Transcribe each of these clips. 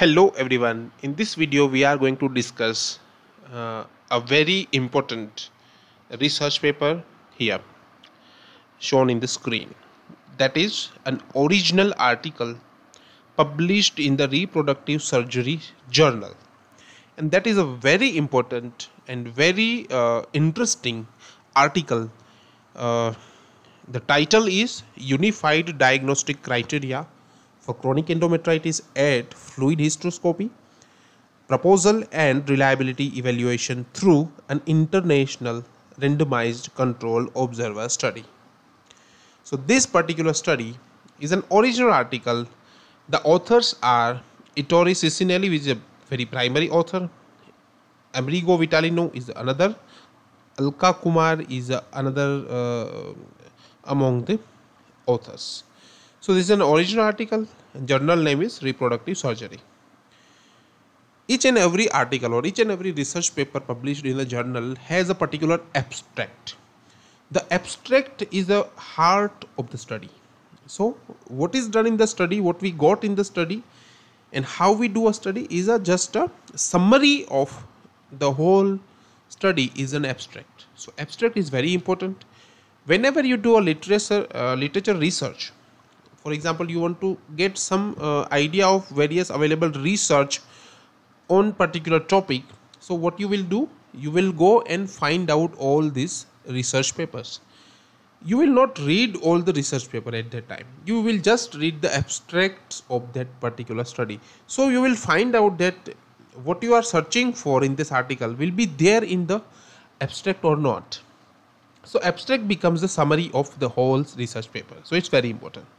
Hello everyone, in this video we are going to discuss uh, a very important research paper here shown in the screen that is an original article published in the reproductive surgery journal and that is a very important and very uh, interesting article uh, the title is unified diagnostic criteria for chronic endometritis at fluid hysteroscopy proposal and reliability evaluation through an international randomized control observer study so this particular study is an original article the authors are Itori Cicinelli which is a very primary author Amerigo Vitalino is another Alka Kumar is another uh, among the authors so this is an original article. Journal name is Reproductive Surgery. Each and every article or each and every research paper published in a journal has a particular abstract. The abstract is the heart of the study. So what is done in the study, what we got in the study and how we do a study is a just a summary of the whole study is an abstract. So abstract is very important. Whenever you do a literature, uh, literature research, for example you want to get some uh, idea of various available research on particular topic so what you will do you will go and find out all these research papers you will not read all the research paper at that time you will just read the abstracts of that particular study so you will find out that what you are searching for in this article will be there in the abstract or not so abstract becomes the summary of the whole research paper so it's very important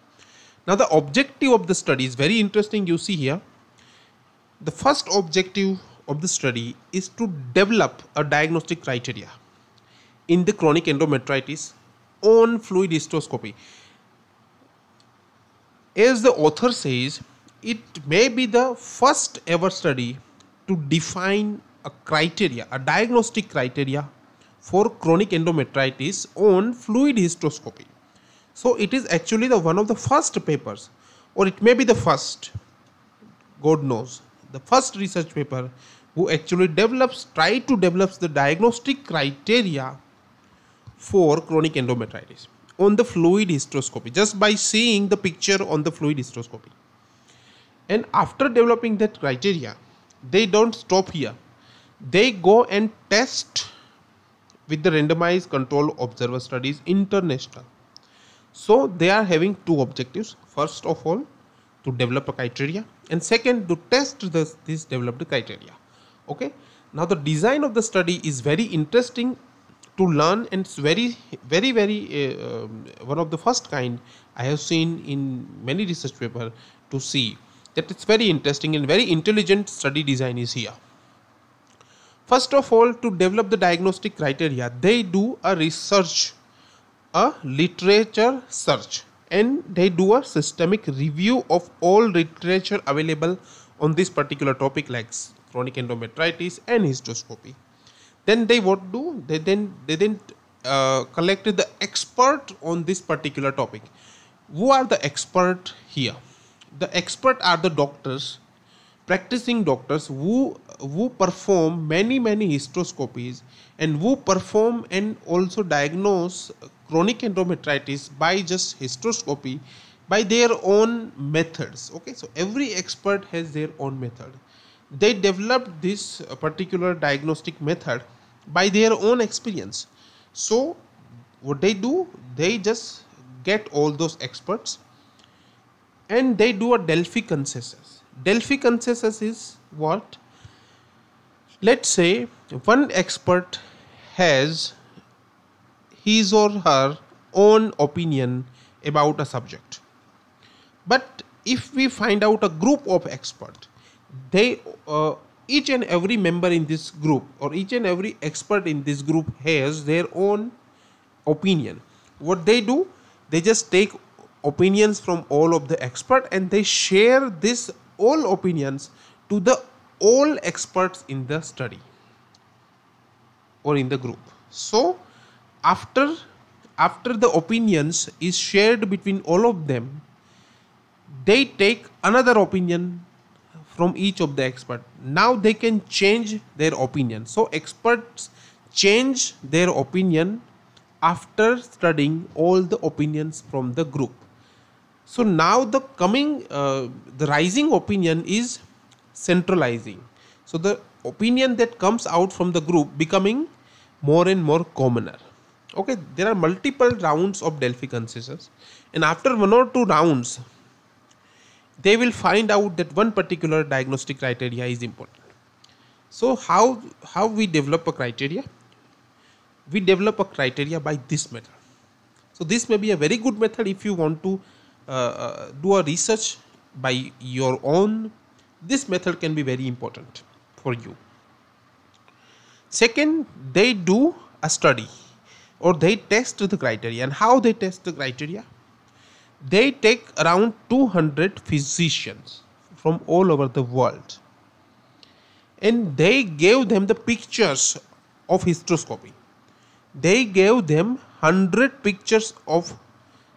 now the objective of the study is very interesting you see here. The first objective of the study is to develop a diagnostic criteria in the chronic endometritis on fluid histoscopy. As the author says, it may be the first ever study to define a criteria, a diagnostic criteria for chronic endometritis on fluid histoscopy. So it is actually the one of the first papers or it may be the first, God knows, the first research paper who actually develops, tried to develop the diagnostic criteria for chronic endometritis on the fluid hysteroscopy just by seeing the picture on the fluid hysteroscopy. And after developing that criteria, they don't stop here. They go and test with the randomized control observer studies international so they are having two objectives. First of all, to develop a criteria and second to test this, this developed criteria. Okay. Now the design of the study is very interesting to learn and it's very very very uh, um, one of the first kind I have seen in many research paper to see that it's very interesting and very intelligent study design is here. First of all, to develop the diagnostic criteria, they do a research a literature search and they do a systemic review of all literature available on this particular topic like chronic endometritis and hysteroscopy then they what do they then they then uh, collected the expert on this particular topic who are the expert here the expert are the doctors practicing doctors who who perform many many hysteroscopies and who perform and also diagnose chronic endometritis by just hysteroscopy by their own methods okay so every expert has their own method they developed this particular diagnostic method by their own experience so what they do they just get all those experts and they do a delphi consensus Delphi consensus is what? Let's say one expert has his or her own opinion about a subject. But if we find out a group of experts, they uh, each and every member in this group or each and every expert in this group has their own opinion. What they do, they just take opinions from all of the expert and they share this all opinions to the all experts in the study or in the group so after after the opinions is shared between all of them they take another opinion from each of the expert now they can change their opinion so experts change their opinion after studying all the opinions from the group so now the coming, uh, the rising opinion is centralizing. So the opinion that comes out from the group becoming more and more commoner. Okay, there are multiple rounds of Delphi consensus, and after one or two rounds, they will find out that one particular diagnostic criteria is important. So how how we develop a criteria? We develop a criteria by this method. So this may be a very good method if you want to uh, uh, do a research by your own this method can be very important for you second they do a study or they test the criteria and how they test the criteria they take around 200 physicians from all over the world and they gave them the pictures of hysteroscopy they gave them 100 pictures of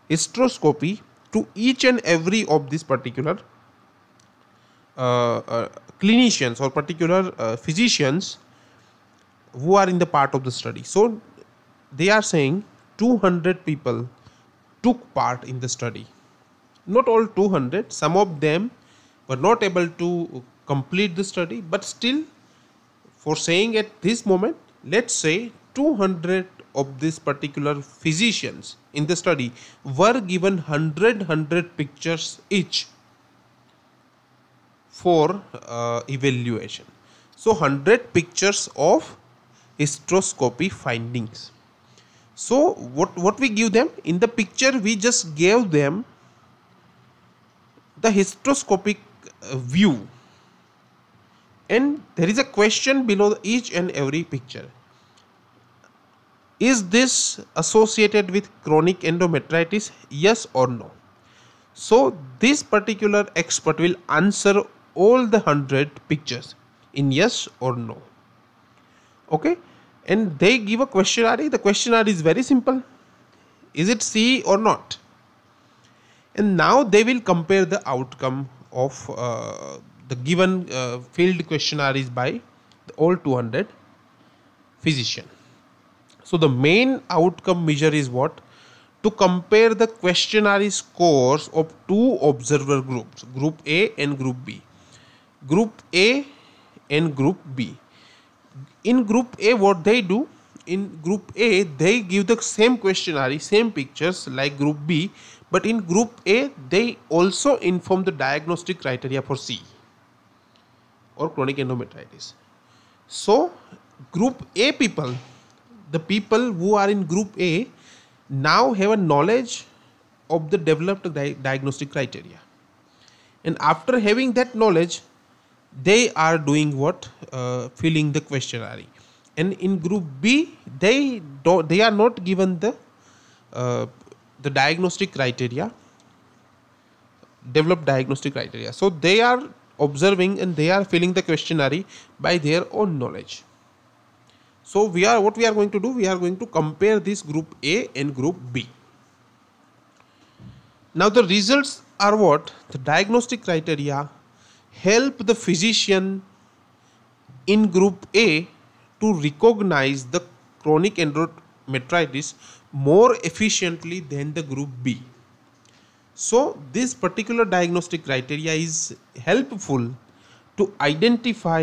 hysteroscopy to each and every of these particular uh, uh, clinicians or particular uh, physicians who are in the part of the study. So they are saying 200 people took part in the study. Not all 200, some of them were not able to complete the study, but still, for saying at this moment, let's say 200 of this particular physicians in the study were given 100 100 pictures each for uh, evaluation so 100 pictures of hysteroscopy findings so what what we give them in the picture we just gave them the hysteroscopic uh, view and there is a question below each and every picture is this associated with chronic endometritis? Yes or no? So this particular expert will answer all the 100 pictures in yes or no. Okay. And they give a questionnaire. The questionnaire is very simple. Is it C or not? And now they will compare the outcome of uh, the given uh, field questionnaire by all 200 physicians. So the main outcome measure is what? To compare the questionnaire scores of two observer groups, group A and group B. Group A and group B. In group A, what they do? In group A, they give the same questionnaire, same pictures like group B, but in group A, they also inform the diagnostic criteria for C or chronic endometritis. So, group A people the people who are in group A now have a knowledge of the developed diagnostic criteria. And after having that knowledge, they are doing what? Uh, filling the questionnaire. And in group B, they do, they are not given the uh, the diagnostic criteria, developed diagnostic criteria. So they are observing and they are filling the questionnaire by their own knowledge. So we are what we are going to do, we are going to compare this group A and group B. Now the results are what? The diagnostic criteria help the physician in group A to recognize the chronic endometritis more efficiently than the group B. So this particular diagnostic criteria is helpful to identify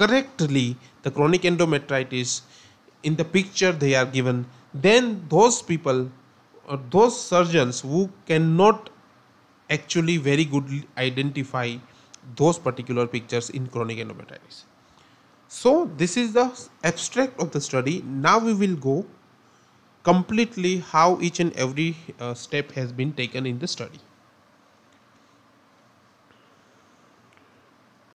correctly the chronic endometritis in the picture they are given then those people or uh, those surgeons who cannot actually very good identify those particular pictures in chronic endometritis so this is the abstract of the study now we will go completely how each and every uh, step has been taken in the study